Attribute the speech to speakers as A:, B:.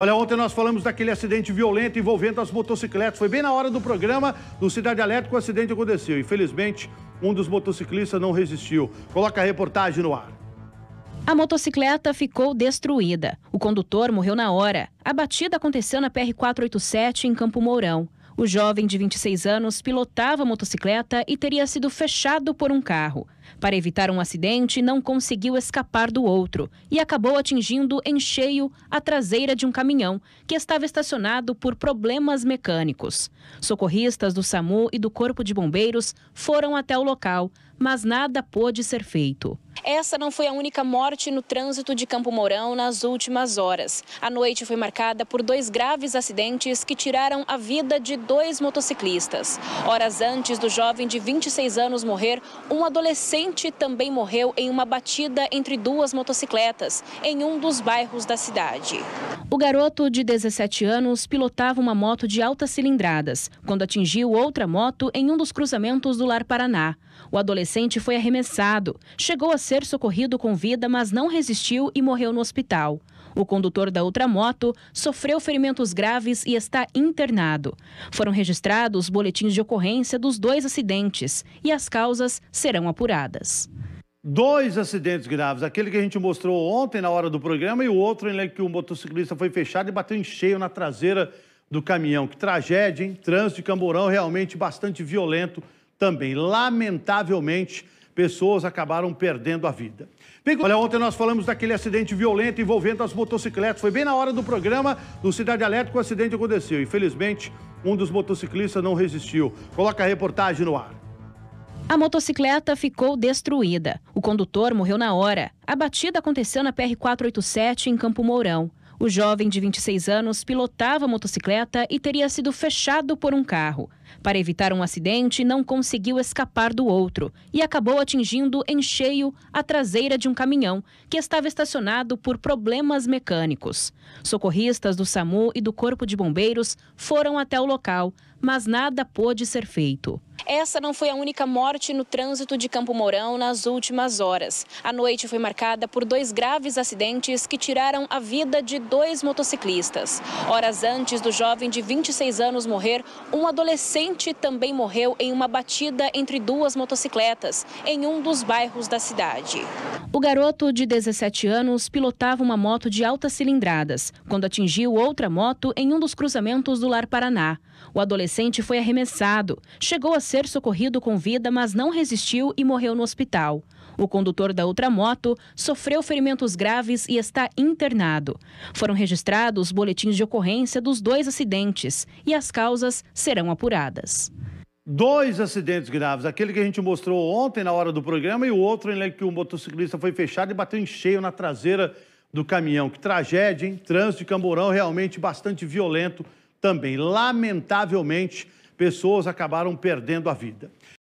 A: Olha, ontem nós falamos daquele acidente violento envolvendo as motocicletas. Foi bem na hora do programa do Cidade Elétrica o acidente aconteceu. Infelizmente, um dos motociclistas não resistiu. Coloca a reportagem no ar.
B: A motocicleta ficou destruída. O condutor morreu na hora. A batida aconteceu na PR-487 em Campo Mourão. O jovem de 26 anos pilotava motocicleta e teria sido fechado por um carro. Para evitar um acidente, não conseguiu escapar do outro e acabou atingindo em cheio a traseira de um caminhão que estava estacionado por problemas mecânicos. Socorristas do SAMU e do Corpo de Bombeiros foram até o local, mas nada pôde ser feito. Essa não foi a única morte no trânsito de Campo Mourão nas últimas horas. A noite foi marcada por dois graves acidentes que tiraram a vida de dois motociclistas. Horas antes do jovem de 26 anos morrer, um adolescente também morreu em uma batida entre duas motocicletas, em um dos bairros da cidade. O garoto de 17 anos pilotava uma moto de altas cilindradas quando atingiu outra moto em um dos cruzamentos do Lar Paraná. O adolescente foi arremessado, chegou a ser socorrido com vida, mas não resistiu e morreu no hospital. O condutor da outra moto sofreu ferimentos graves e está internado. Foram registrados boletins de ocorrência dos dois acidentes e as causas serão apuradas. Dois
A: acidentes graves, aquele que a gente mostrou ontem na hora do programa e o outro em que o motociclista foi fechado e bateu em cheio na traseira do caminhão. Que tragédia, hein? Trânsito de Camborão realmente bastante violento também. Lamentavelmente, pessoas acabaram perdendo a vida. Bem, olha, ontem nós falamos daquele acidente violento envolvendo as motocicletas. Foi bem na hora do programa do Cidade Alerta que o acidente aconteceu. Infelizmente, um dos motociclistas não resistiu. Coloca a reportagem no ar.
B: A motocicleta ficou destruída. O condutor morreu na hora. A batida aconteceu na PR-487 em Campo Mourão. O jovem de 26 anos pilotava a motocicleta e teria sido fechado por um carro. Para evitar um acidente, não conseguiu escapar do outro e acabou atingindo em cheio a traseira de um caminhão que estava estacionado por problemas mecânicos. Socorristas do SAMU e do Corpo de Bombeiros foram até o local, mas nada pôde ser feito. Essa não foi a única morte no trânsito de Campo Mourão nas últimas horas. A noite foi marcada por dois graves acidentes que tiraram a vida de dois motociclistas. Horas antes do jovem de 26 anos morrer, um adolescente adolescente também morreu em uma batida entre duas motocicletas em um dos bairros da cidade. O garoto de 17 anos pilotava uma moto de altas cilindradas quando atingiu outra moto em um dos cruzamentos do Lar Paraná. O adolescente foi arremessado, chegou a ser socorrido com vida, mas não resistiu e morreu no hospital. O condutor da outra moto sofreu ferimentos graves e está internado. Foram registrados boletins de ocorrência dos dois acidentes e as causas serão apuradas.
A: Dois acidentes graves, aquele que a gente mostrou ontem na hora do programa e o outro em que o motociclista foi fechado e bateu em cheio na traseira do caminhão. Que tragédia, hein? Trânsito de Camborão realmente bastante violento também. Lamentavelmente, pessoas acabaram perdendo a vida.